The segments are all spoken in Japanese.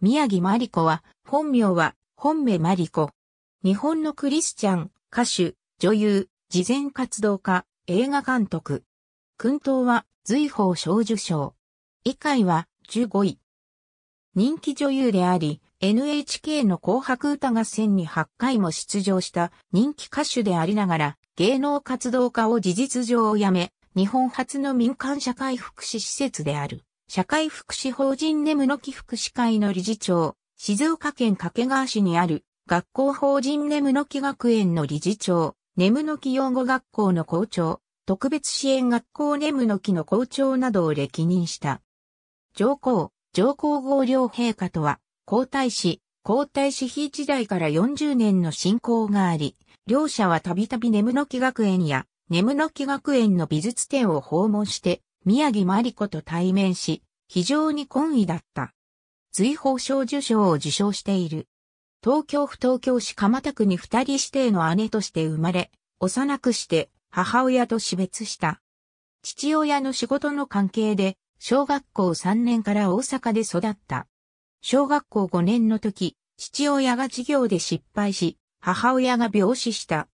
宮城真理子は、本名は、本名真理子。日本のクリスチャン、歌手、女優、事前活動家、映画監督。訓東は、随法小受賞。以下は、15位。人気女優であり、NHK の紅白歌合戦に8回も出場した人気歌手でありながら、芸能活動家を事実上をやめ、日本初の民間社会福祉施設である。社会福祉法人根室木福祉会の理事長、静岡県掛川市にある学校法人根室木学園の理事長、根室木養護学校の校長、特別支援学校根室木の校長などを歴任した。上皇、上皇后両陛下とは、皇太子、皇太子妃時代から40年の親交があり、両者はたびたび根室木学園や根室木学園の美術展を訪問して宮城真理子と対面し、非常に懇意だった。随法賞受賞を受賞している。東京府東京市蒲田区に二人指定の姉として生まれ、幼くして母親と死別した。父親の仕事の関係で、小学校3年から大阪で育った。小学校5年の時、父親が授業で失敗し、母親が病死した。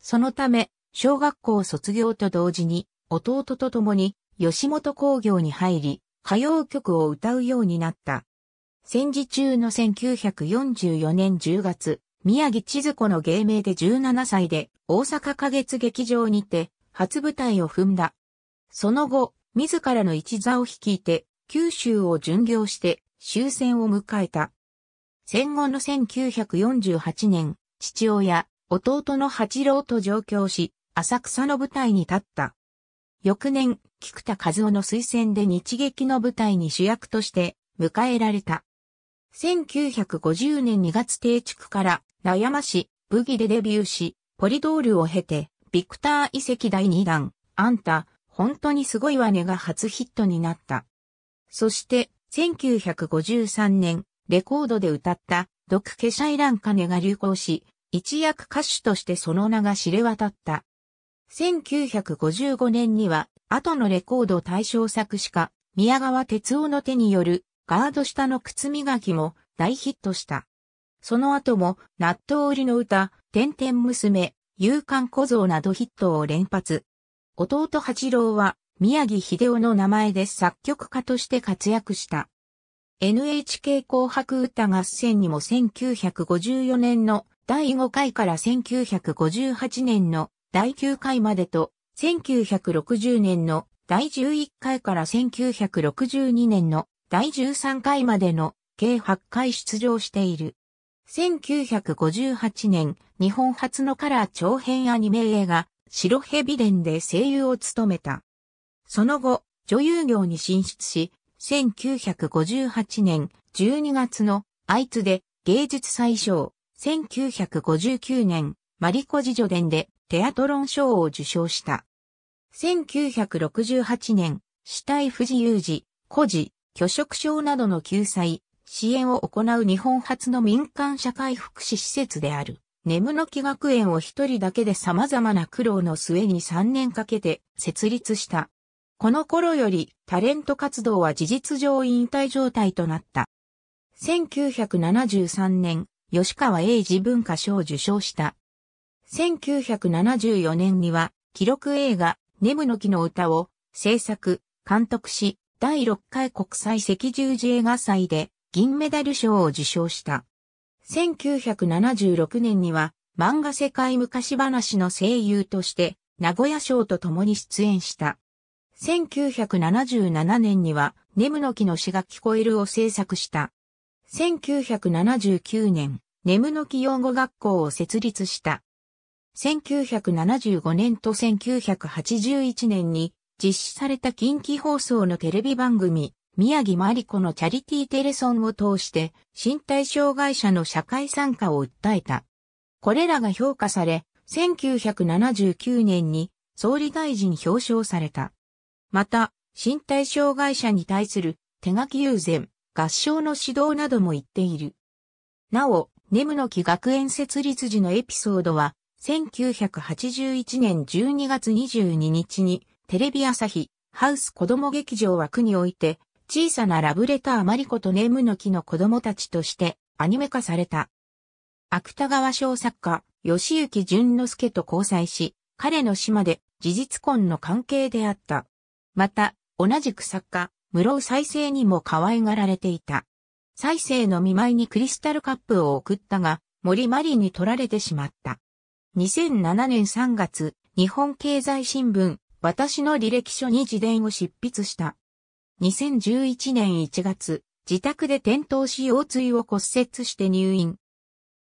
そのため、小学校卒業と同時に、弟と共に吉本工業に入り、歌謡曲を歌うようになった。戦時中の1944年10月、宮城千鶴子の芸名で17歳で大阪花月劇場にて初舞台を踏んだ。その後、自らの一座を率いて九州を巡業して終戦を迎えた。戦後の1948年、父親、弟の八郎と上京し、浅草の舞台に立った。翌年、菊田和夫の推薦で日劇の舞台に主役として迎えられた。1950年2月定築から名山市、武器でデビューし、ポリドールを経て、ビクター遺跡第2弾、あんた、本当にすごいわねが初ヒットになった。そして、1953年、レコードで歌った、毒化シャイランカネが流行し、一躍歌手としてその名が知れ渡った。1955年には、後のレコード対象作詞家、宮川哲夫の手による、ガード下の靴磨きも大ヒットした。その後も、納豆売りの歌、天天娘、勇敢小僧などヒットを連発。弟八郎は、宮城秀夫の名前で作曲家として活躍した。NHK 紅白歌合戦にも1954年の第5回から1958年の第9回までと、1960年の第11回から1962年の第13回までの計8回出場している。1958年、日本初のカラー長編アニメ映画、白蛇伝で声優を務めた。その後、女優業に進出し、1958年12月のあいつで芸術祭賞、1959年マリコ次女伝でテアトロン賞を受賞した。1968年、死体不自由児、孤児、拒食症などの救済、支援を行う日本初の民間社会福祉施設である、眠の木学園を一人だけで様々な苦労の末に3年かけて設立した。この頃よりタレント活動は事実上引退状態となった。1973年、吉川英治文化賞を受賞した1974年には、記録映画、ネムの木の歌を制作、監督し、第6回国際赤十字映画祭で銀メダル賞を受賞した。1976年には漫画世界昔話の声優として名古屋賞と共に出演した。1977年にはネムの木の詩が聞こえるを制作した。1979年、ネムの木用語学校を設立した。1975年と1981年に実施された近畿放送のテレビ番組、宮城真理子のチャリティーテレソンを通して、身体障害者の社会参加を訴えた。これらが評価され、1979年に総理大臣表彰された。また、身体障害者に対する手書き友禅、合唱の指導なども言っている。なお、ネムの木学園設立時のエピソードは、1981年12月22日にテレビ朝日ハウス子供劇場枠において小さなラブレターマリコとネームの木の子供たちとしてアニメ化された。芥川賞作家吉行淳之介と交際し、彼の島で事実婚の関係であった。また、同じく作家、室尾再生にも可愛がられていた。再生の見舞いにクリスタルカップを送ったが、森マリに取られてしまった。2007年3月、日本経済新聞、私の履歴書に自伝を執筆した。2011年1月、自宅で転倒し腰椎を骨折して入院。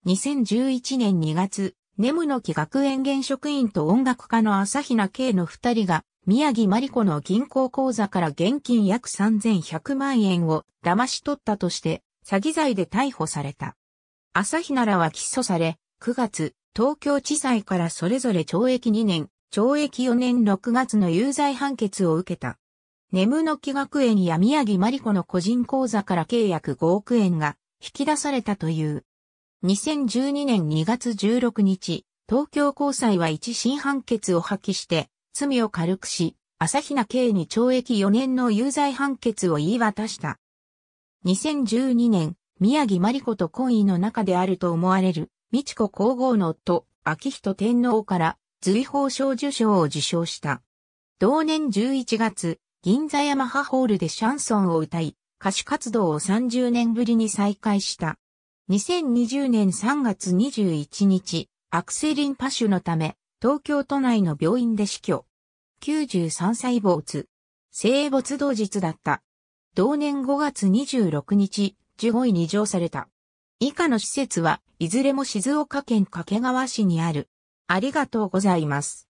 2011年2月、ネムの木学園現職員と音楽家の朝比奈慶の二人が、宮城真理子の銀行口座から現金約3100万円を騙し取ったとして、詐欺罪で逮捕された。朝比奈らは起訴され、9月、東京地裁からそれぞれ懲役2年、懲役4年6月の有罪判決を受けた。眠の木学園や宮城真理子の個人口座から契約5億円が引き出されたという。2012年2月16日、東京高裁は一審判決を破棄して、罪を軽くし、朝比奈刑に懲役4年の有罪判決を言い渡した。2012年、宮城真理子と婚姻の中であると思われる、美智子皇后の夫、昭仁天皇から随法賞受賞を受賞した。同年11月、銀座山ハホールでシャンソンを歌い、歌手活動を30年ぶりに再開した。2020年3月21日、アクセリンパュのため、東京都内の病院で死去。93歳没。生没同日だった。同年5月26日、15位に上された。以下の施設は、いずれも静岡県掛川市にある。ありがとうございます。